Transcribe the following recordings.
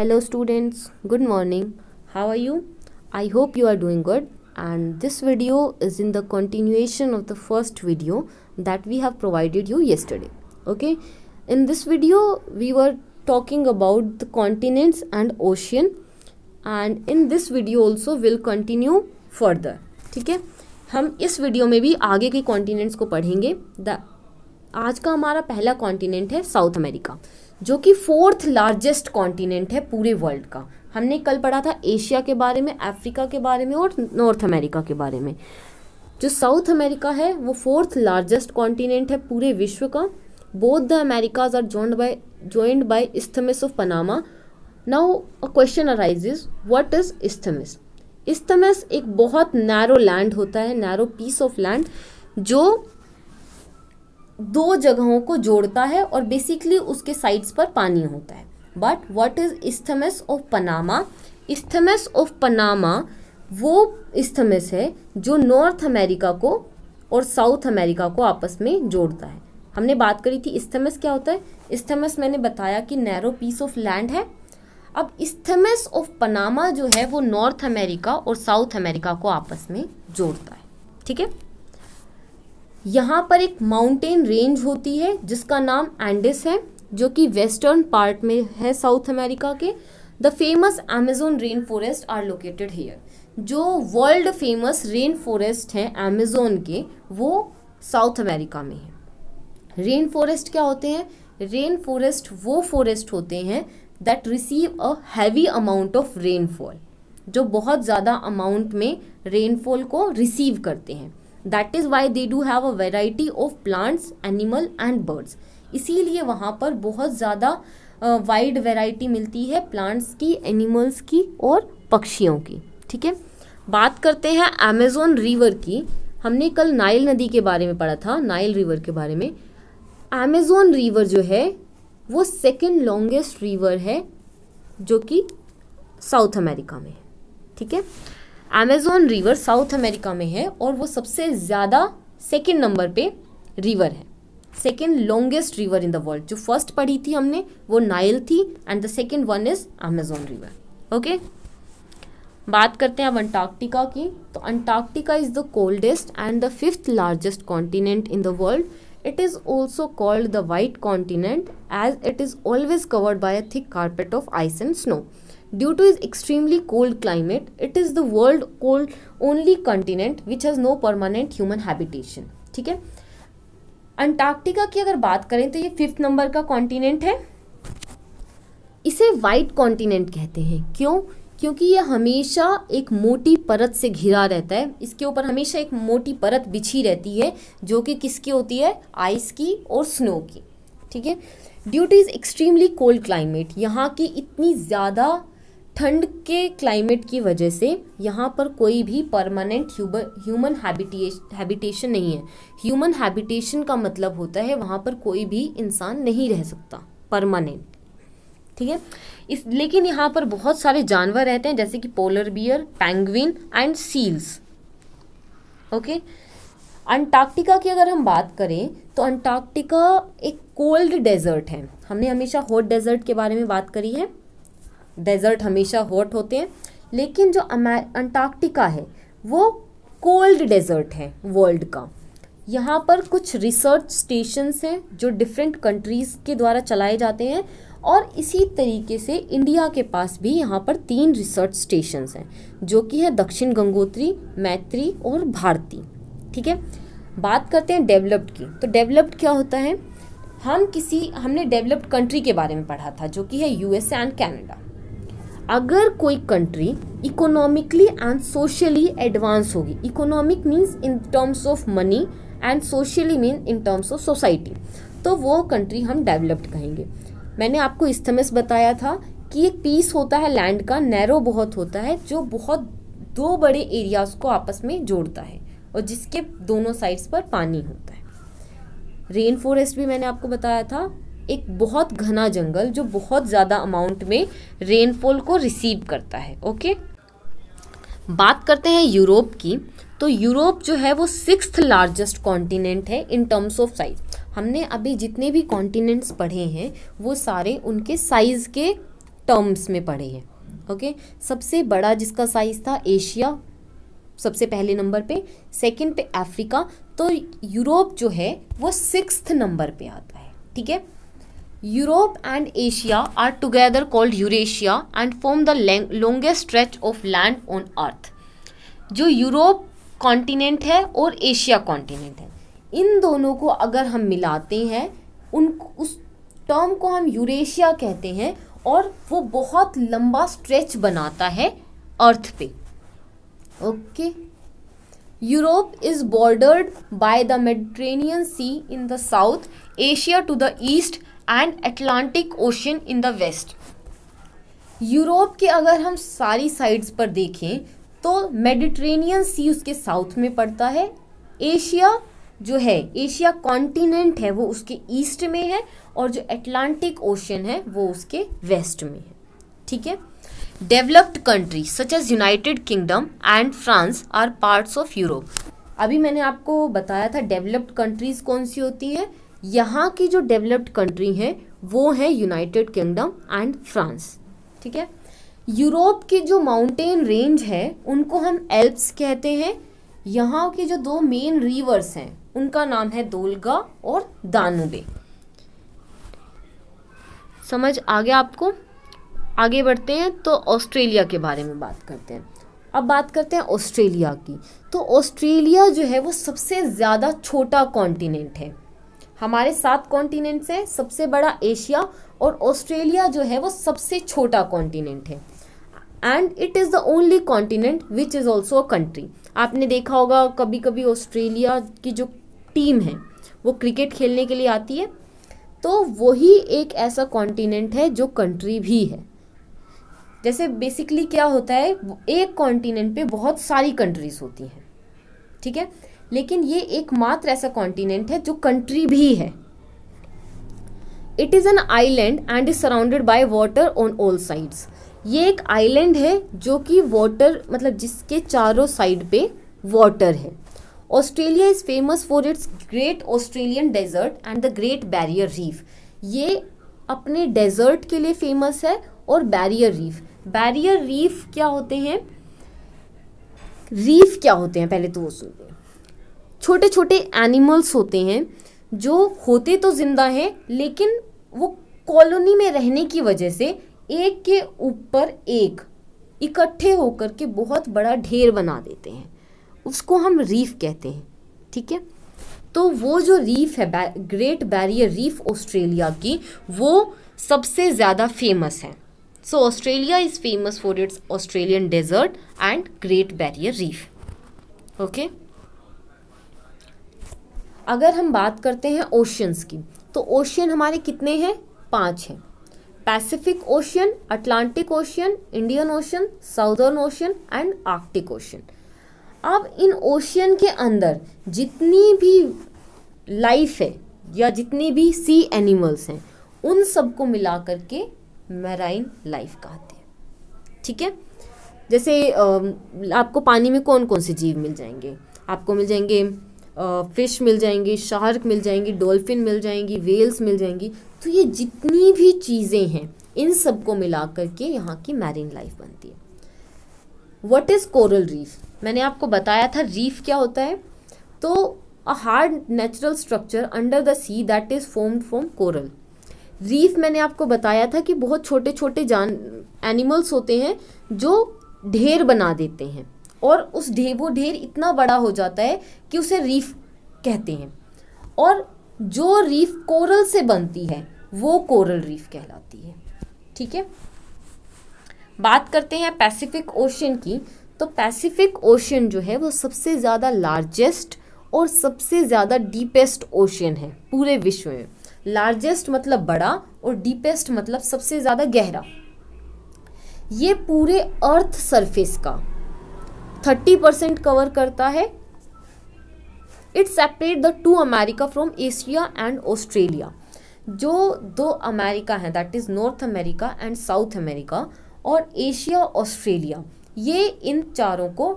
Hello students good morning how are you I hope you are doing good and this video is in the continuation of the first video that we have provided you yesterday okay in this video we were talking about the continents and ocean and in this video also will continue further ठीक है हम इस video में भी आगे के continents को पढ़ेंगे द आज का हमारा पहला कॉन्टिनेंट है साउथ अमेरिका जो कि फोर्थ लार्जेस्ट कॉन्टिनेंट है पूरे वर्ल्ड का हमने कल पढ़ा था एशिया के बारे में अफ्रीका के बारे में और नॉर्थ अमेरिका के बारे में जो साउथ अमेरिका है वो फोर्थ लार्जेस्ट कॉन्टिनेंट है पूरे विश्व का both the Americas are joined by joined by isthmus of Panama now a question arises what is isthmus isthmus एक बहुत नैरो लैंड होता है नैरो पीस ऑफ लैंड जो दो जगहों को जोड़ता है और बेसिकली उसके साइड्स पर पानी होता है but what is isthmus of Panama isthmus of Panama वो इस्थमस है जो नॉर्थ अमेरिका को और साउथ अमेरिका को आपस में जोड़ता है हमने बात करी थी इस्थमस क्या होता है इस्थमस मैंने बताया कि नैरो पीस ऑफ लैंड है अब इस्थमस ऑफ पनामा जो है वो नॉर्थ अमेरिका और साउथ अमेरिका को आपस में जोड़ता है ठीक है यहाँ पर एक माउंटेन रेंज होती है जिसका नाम एंडिस है जो कि वेस्टर्न पार्ट में है साउथ अमेरिका के the famous Amazon rain forest are located here जो वर्ल्ड फेमस रेन फॉरेस्ट हैं अमेजोन के वो साउथ अमेरिका में है रेन फॉरेस्ट क्या होते हैं रेन फॉरेस्ट वो फॉरेस्ट होते हैं that receive a heavy amount of rainfall जो बहुत ज़्यादा अमाउंट में रेनफॉल को रिसीव करते हैं that is why they do have a variety of plants animal and birds इसीलिए वहाँ पर बहुत ज़्यादा वाइड वेराइटी मिलती है प्लांट्स की एनिमल्स की और पक्षियों की ठीक है बात करते हैं अमेजोन रिवर की हमने कल नाइल नदी के बारे में पढ़ा था नाइल रिवर के बारे में अमेजोन रिवर जो है वो सेकेंड लॉन्गेस्ट रिवर है जो कि साउथ अमेरिका में है ठीक है अमेजोन रिवर साउथ अमेरिका में है और वो सबसे ज़्यादा सेकेंड नंबर पे रिवर है second longest river in the world जो फर्स्ट पढ़ी थी हमने वो नाइल थी and the second one is Amazon river okay बात करते हैं अब अंटार्कटिका की तो Antarctica is the coldest and the fifth largest continent in the world it is also called the white continent as it is always covered by a thick carpet of ice and snow due to is extremely cold climate it is the world cold only continent which has no permanent human habitation ठीक है Antarctica की अगर बात करें तो ये fifth number का continent है इसे वाइट कॉन्टिनेंट कहते हैं क्यों क्योंकि ये हमेशा एक मोटी परत से घिरा रहता है इसके ऊपर हमेशा एक मोटी परत बिछी रहती है जो कि किसकी होती है आइस की और स्नो की ठीक है due to is extremely cold climate यहाँ की इतनी ज़्यादा ठंड के क्लाइमेट की वजह से यहाँ पर कोई भी परमानेंट ह्यूमन हैबिटेशन नहीं है ह्यूमन हैबिटेशन का मतलब होता है वहाँ पर कोई भी इंसान नहीं रह सकता परमानेंट ठीक है इस लेकिन यहाँ पर बहुत सारे जानवर रहते हैं जैसे कि polar bear penguin and seals okay Antarctica की अगर हम बात करें तो अंटार्कटिका एक कोल्ड डेजर्ट है हमने हमेशा हॉट डेजर्ट के बारे में बात करी है डेजर्ट हमेशा हॉट होते हैं लेकिन जो अंटार्कटिका है वो कोल्ड डेजर्ट है वर्ल्ड का यहाँ पर कुछ रिसर्च स्टेशंस हैं जो डिफरेंट कंट्रीज़ के द्वारा चलाए जाते हैं और इसी तरीके से इंडिया के पास भी यहाँ पर तीन रिसर्च स्टेशंस हैं जो कि है दक्षिण गंगोत्री मैत्री और भारती ठीक है बात करते हैं डेवलप्ड की तो डेवलप्ड क्या होता है हम किसी हमने डेवलप्ड कंट्री के बारे में पढ़ा था जो कि है यूएसए एंड कनाडा अगर कोई country economically and socially advance होगी economic means in terms of money and socially mean in terms of society तो वो कंट्री हम डेवलप्ड कहेंगे मैंने आपको इस्थमस बताया था कि एक पीस होता है लैंड का नैरो बहुत होता है जो बहुत दो बड़े एरियाज को आपस में जोड़ता है और जिसके दोनों साइड्स पर पानी होता है रेन फॉरेस्ट भी मैंने आपको बताया था एक बहुत घना जंगल जो बहुत ज़्यादा अमाउंट में रेनफॉल को रिसीव करता है ओके बात करते हैं यूरोप की तो यूरोप जो है वो सिक्स्थ लार्जेस्ट कॉन्टिनेंट है इन टर्म्स ऑफ साइज हमने अभी जितने भी कॉन्टिनेंट्स पढ़े हैं वो सारे उनके साइज़ के टर्म्स में पढ़े हैं ओके सबसे बड़ा जिसका साइज़ था एशिया सबसे पहले नंबर पे सेकंड पे अफ्रीका तो यूरोप जो है वो सिक्स्थ नंबर पे आता है ठीक है Europe and Asia are together called Eurasia and form the longest stretch of land on earth जो यूरोप कॉन्टिनेंट है और एशिया कॉन्टिनेंट है इन दोनों को अगर हम मिलाते हैं उन उस टर्म को हम यूरेशिया कहते हैं और वो बहुत लंबा स्ट्रेच बनाता है अर्थ पे okay Europe is bordered by the Mediterranean sea in the south Asia to the east and Atlantic ocean in the west Europe के अगर हम सारी साइड्स पर देखें तो मेडिट्रेनियन सी उसके साउथ में पड़ता है एशिया जो है एशिया कॉन्टिनेंट है वो उसके ईस्ट में है और जो अटलांटिक ओशन है वो उसके वेस्ट में है ठीक है developed country such as United Kingdom and France are parts of Europe अभी मैंने आपको बताया था डेवलप्ड कंट्रीज़ कौन सी होती हैं यहाँ की जो डेवलप्ड कंट्री हैं वो है यूनाइटेड किंगडम एंड फ्रांस ठीक है यूरोप की जो माउंटेन रेंज है उनको हम एल्प्स कहते हैं यहाँ के जो दो मेन रिवर्स हैं उनका नाम है दोलगा और दानुबे समझ आ गया आपको आगे बढ़ते हैं तो ऑस्ट्रेलिया के बारे में बात करते हैं अब बात करते हैं ऑस्ट्रेलिया की तो ऑस्ट्रेलिया जो है वो सबसे ज़्यादा छोटा कॉन्टिनेंट है हमारे सात कॉन्टिनेंट्स हैं सबसे बड़ा एशिया और ऑस्ट्रेलिया जो है वो सबसे छोटा कॉन्टिनेंट है and it is the only continent which is also a country आपने देखा होगा कभी कभी ऑस्ट्रेलिया की जो टीम है वो क्रिकेट खेलने के लिए आती है तो वही एक ऐसा कॉन्टिनेंट है जो कंट्री भी है जैसे बेसिकली क्या होता है एक कॉन्टिनेंट पे बहुत सारी कंट्रीज होती हैं ठीक है लेकिन ये एकमात्र ऐसा कॉन्टिनेंट है जो कंट्री भी है it is an island and is surrounded by water on all sides ये एक आइलैंड है जो कि वाटर मतलब जिसके चारों साइड पे वाटर है Australia is famous for its great Australian desert and the great barrier reef ये अपने डेजर्ट के लिए फेमस है और बैरियर रीफ बैरियर रीफ क्या होते हैं रीफ क्या होते हैं पहले तो वो सुन छोटे छोटे एनिमल्स होते हैं जो होते तो ज़िंदा हैं लेकिन वो कॉलोनी में रहने की वजह से एक के ऊपर एक इकट्ठे होकर के बहुत बड़ा ढेर बना देते हैं उसको हम रीफ कहते हैं ठीक है तो वो जो रीफ है बै, ग्रेट बैरियर रीफ ऑस्ट्रेलिया की वो सबसे ज़्यादा फेमस है so Australia is famous for its Australian desert and great barrier reef okay अगर हम बात करते हैं ओशियंस की तो ओशियन हमारे कितने हैं पाँच हैं Pacific ocean Atlantic ocean Indian ocean Southern ocean and Arctic ocean अब इन ओशियन के अंदर जितनी भी लाइफ है या जितनी भी सी एनिमल्स हैं उन सबको मिला करके मैराइन लाइफ कहते हैं ठीक है जैसे आपको पानी में कौन कौन से जीव मिल जाएंगे आपको मिल जाएंगे फ़िश मिल जाएंगी शार्क मिल जाएंगी डॉल्फिन मिल जाएंगी वेल्स मिल जाएंगी तो ये जितनी भी चीज़ें हैं इन सबको मिला करके यहाँ की मैरीन लाइफ बनती है वट इज़ कोरल रीफ मैंने आपको बताया था रीफ क्या होता है तो a hard natural structure under the sea that is formed from coral reef मैंने आपको बताया था कि बहुत छोटे छोटे जान एनिमल्स होते हैं जो ढेर बना देते हैं और उस ढेर वो ढेर इतना बड़ा हो जाता है कि उसे रीफ कहते हैं और जो रीफ कोरल से बनती है वो कोरल रीफ कहलाती है ठीक है बात करते हैं पैसिफिक ओशन की तो पैसिफिक ओशन जो है वो सबसे ज़्यादा लार्जेस्ट और सबसे ज़्यादा डीपेस्ट ओशन है पूरे विश्व में लार्जेस्ट मतलब बड़ा और डीपेस्ट मतलब सबसे ज़्यादा गहरा ये पूरे अर्थ सरफेस का थर्टी परसेंट कवर करता है it separate the two America from Asia and Australia जो दो अमेरिका हैं that is North America and South America और एशिया ऑस्ट्रेलिया ये इन चारों को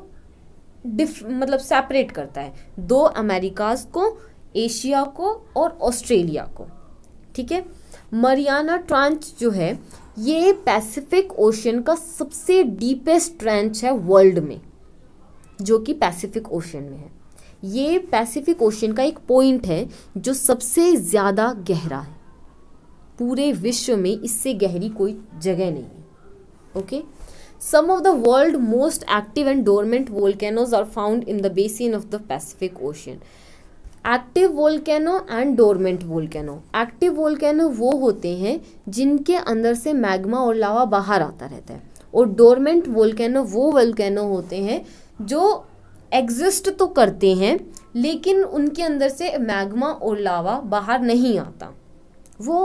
डिफ मतलब सेपरेट करता है दो अमेरिकाज को एशिया को और ऑस्ट्रेलिया को ठीक है मरियाना ट्रांच जो है ये पैसिफिक ओशन का सबसे डीपेस्ट ट्रेंच है वर्ल्ड में जो कि पैसिफिक ओशन में है ये पैसिफिक ओशन का एक पॉइंट है जो सबसे ज़्यादा गहरा है पूरे विश्व में इससे गहरी कोई जगह नहीं है okay some of the world most active and dormant volcanoes are found in the basin of the Pacific ocean active volcano and dormant volcano active volcano वो होते हैं जिनके अंदर से मैग्मा और लावा बाहर आता रहता है और डोरमेंट वोल्केनो वो वोल्केनो होते हैं जो एग्जिस्ट तो करते हैं लेकिन उनके अंदर से मैग्मा और लावा बाहर नहीं आता वो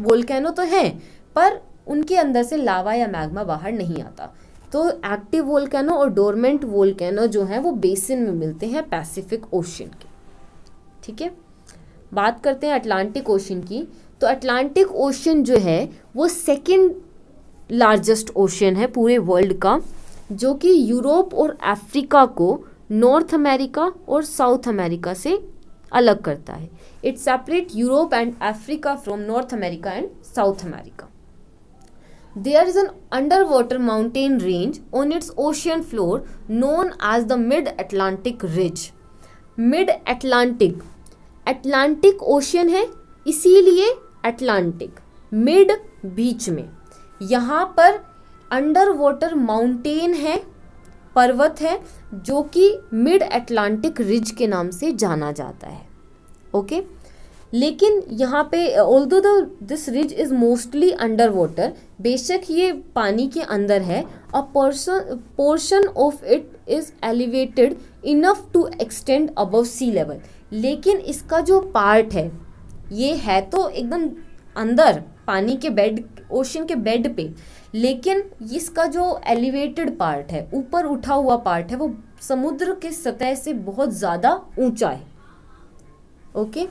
वोल्केनो तो हैं पर उनके अंदर से लावा या मैग्मा बाहर नहीं आता तो एक्टिव वोल्केनो और डोरमेंट वोल्केनो जो हैं वो बेसिन में मिलते हैं पैसिफिक ओशन के ठीक है बात करते हैं अटलांटिक ओशन की तो अटलांटिक ओशन जो है वो सेकेंड लार्जेस्ट ओशन है पूरे वर्ल्ड का जो कि यूरोप और अफ्रीका को नॉर्थ अमेरिका और साउथ अमेरिका से अलग करता है it separate Europe and Africa from North America and South America there is an under water mountain range on its ocean floor known as the mid Atlantic ridge mid Atlantic Atlantic ocean है इसीलिए Atlantic mid बीच में यहाँ पर under water mountain है पर्वत है जो कि मिड अटलांटिक रिज के नाम से जाना जाता है ओके लेकिन यहाँ पे although this ridge is mostly under water बेशक ये पानी के अंदर है a portion portion of it is elevated enough to extend above sea level लेकिन इसका जो पार्ट है ये है तो एकदम अंदर पानी के बेड ओशन के बेड पे लेकिन इसका जो एलिवेटेड पार्ट है ऊपर उठा हुआ पार्ट है वो समुद्र के सतह से बहुत ज़्यादा ऊंचा है okay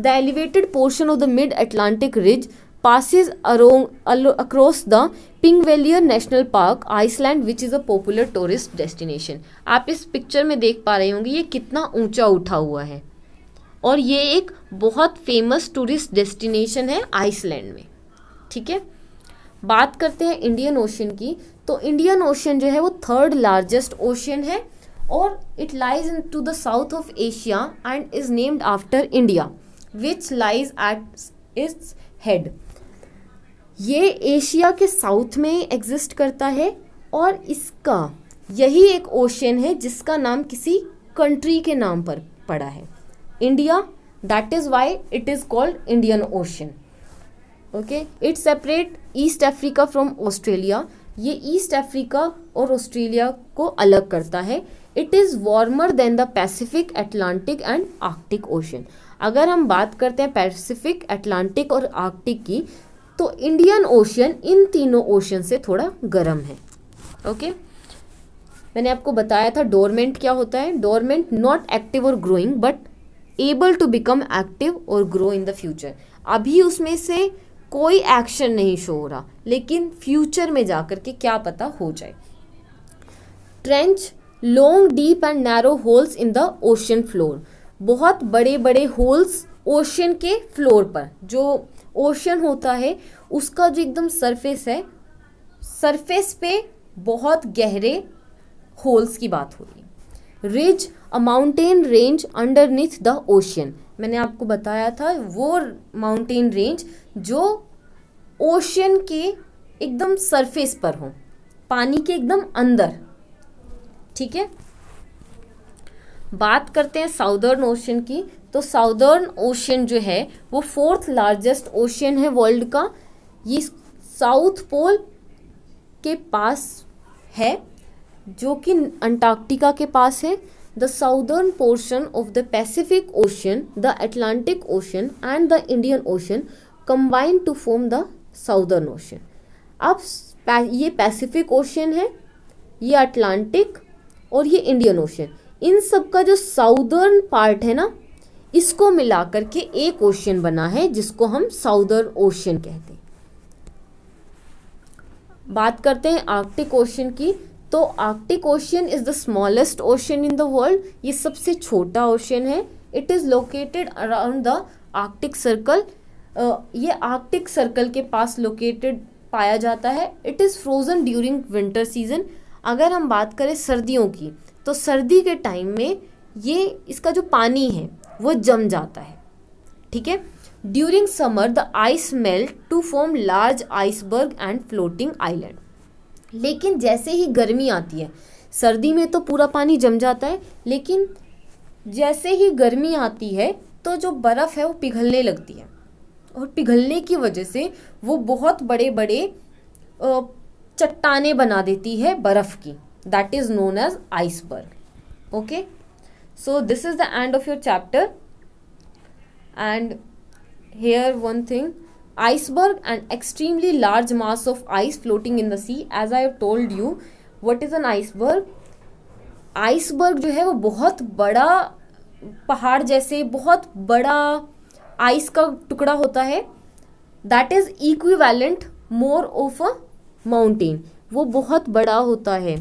the elevated portion of the mid Atlantic ridge passes along across the Thingvellir national park Iceland which is a popular tourist destination आप इस पिक्चर में देख पा रहे होंगे ये कितना ऊंचा उठा हुआ है और ये एक बहुत फेमस टूरिस्ट डेस्टिनेशन है आइसलैंड में ठीक है बात करते हैं इंडियन ओशन की तो इंडियन ओशन जो है वो थर्ड लार्जेस्ट ओशन है और it lies in to the south of Asia and is named after India which lies at its head ये एशिया के साउथ में एग्जिस्ट करता है और इसका यही एक ओशन है जिसका नाम किसी कंट्री के नाम पर पड़ा है india that is why it is called indian ocean okay it separate east africa from australia ये ईस्ट अफ्रीका और ऑस्ट्रेलिया को अलग करता है it is warmer than the Pacific Atlantic and Arctic ocean अगर हम बात करते हैं पैसिफिक अटलांटिक और आर्कटिक की तो इंडियन ओशन इन तीनों ओशन से थोड़ा गर्म है ओके okay? मैंने आपको बताया था डोरमेंट क्या होता है डोरमेंट नॉट एक्टिव और growing but able to become active और ग्रो इन द फ्यूचर अभी उसमें से कोई एक्शन नहीं शो हो रहा लेकिन फ्यूचर में जाकर के क्या पता हो जाए trench long deep and narrow holes in the ocean floor बहुत बड़े बड़े होल्स ओशन के फ्लोर पर जो ओशन होता है उसका जो एकदम सरफेस है सरफेस पे बहुत गहरे होल्स की बात हो रही है ridge a mountain range underneath the ocean मैंने आपको बताया था वो माउंटेन रेंज जो ओशियन के एकदम सरफेस पर हो पानी के एकदम अंदर ठीक है बात करते हैं साउदर्न ओशियन की तो साउदर्न ओशियन जो है वो फोर्थ लार्जेस्ट ओशियन है वर्ल्ड का ये साउथ पोल के पास है जो कि अंटार्कटिका के पास है the southern portion of the Pacific Ocean, the Atlantic Ocean and the Indian Ocean combine to form the southern Ocean. अब ये पैसिफिक ओशन है ये अटलांटिक और ये इंडियन ओशन इन सब का जो साउदर्न पार्ट है ना इसको मिला करके एक ओशन बना है जिसको हम साउदर्न ओशन कहते हैं बात करते हैं आर्कटिक ओशन की तो Arctic ocean is the smallest ocean in the world ये सबसे छोटा ओशियन है it is located around the Arctic circle ये आर्कटिक सर्कल के पास लोकेटेड पाया जाता है it is frozen during winter season अगर हम बात करें सर्दियों की तो सर्दी के टाइम में ये इसका जो पानी है वो जम जाता है ठीक है during summer the ice melt to form large iceberg and floating island लेकिन जैसे ही गर्मी आती है सर्दी में तो पूरा पानी जम जाता है लेकिन जैसे ही गर्मी आती है तो जो बर्फ़ है वो पिघलने लगती है और पिघलने की वजह से वो बहुत बड़े बड़े चट्टाने बना देती है बर्फ़ की that is known as iceberg okay so this is the end of your chapter and here one thing iceberg and extremely large mass of ice floating in the sea as I told you what is an iceberg iceberg जो है वो बहुत बड़ा पहाड़ जैसे बहुत बड़ा ice का टुकड़ा होता है that is equivalent more of a mountain वो बहुत बड़ा होता है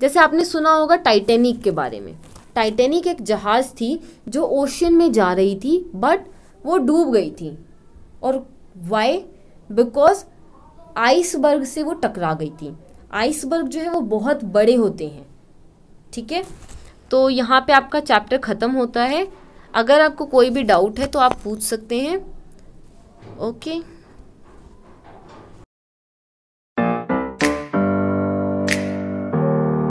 जैसे आपने सुना होगा टाइटेनिक के बारे में टाइटेनिक एक जहाज़ थी जो ओशन में जा रही थी बट वो डूब गई थी और वाई बिकॉज आइसबर्ग से वो टकरा गई थी आइसबर्ग जो है वो बहुत बड़े होते हैं ठीक है तो यहाँ पे आपका चैप्टर ख़त्म होता है अगर आपको कोई भी डाउट है तो आप पूछ सकते हैं ओके